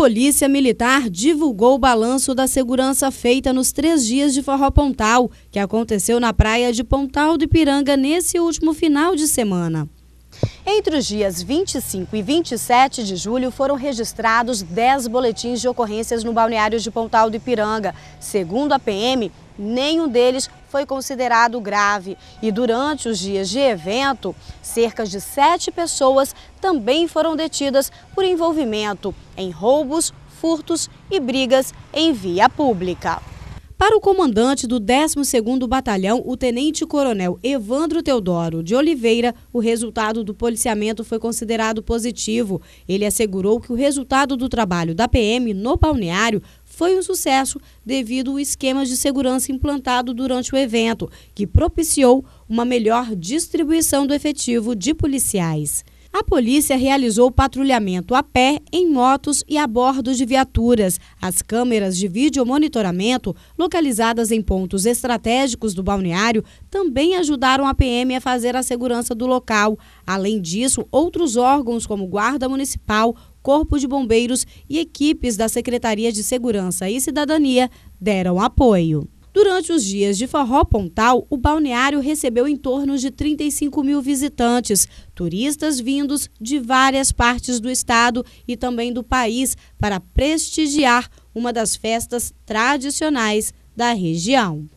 Polícia Militar divulgou o balanço da segurança feita nos três dias de Forró Pontal, que aconteceu na praia de Pontal do Ipiranga nesse último final de semana. Entre os dias 25 e 27 de julho foram registrados 10 boletins de ocorrências no balneário de Pontal do Ipiranga. Segundo a PM, nenhum deles foi considerado grave. E durante os dias de evento, cerca de sete pessoas também foram detidas por envolvimento em roubos, furtos e brigas em via pública. Para o comandante do 12º Batalhão, o tenente-coronel Evandro Teodoro de Oliveira, o resultado do policiamento foi considerado positivo. Ele assegurou que o resultado do trabalho da PM no balneário foi um sucesso devido ao esquema de segurança implantado durante o evento, que propiciou uma melhor distribuição do efetivo de policiais. A polícia realizou patrulhamento a pé, em motos e a bordo de viaturas. As câmeras de vídeo monitoramento, localizadas em pontos estratégicos do balneário, também ajudaram a PM a fazer a segurança do local. Além disso, outros órgãos, como Guarda Municipal, Corpo de Bombeiros e equipes da Secretaria de Segurança e Cidadania deram apoio. Durante os dias de Forró Pontal, o balneário recebeu em torno de 35 mil visitantes, turistas vindos de várias partes do estado e também do país para prestigiar uma das festas tradicionais da região.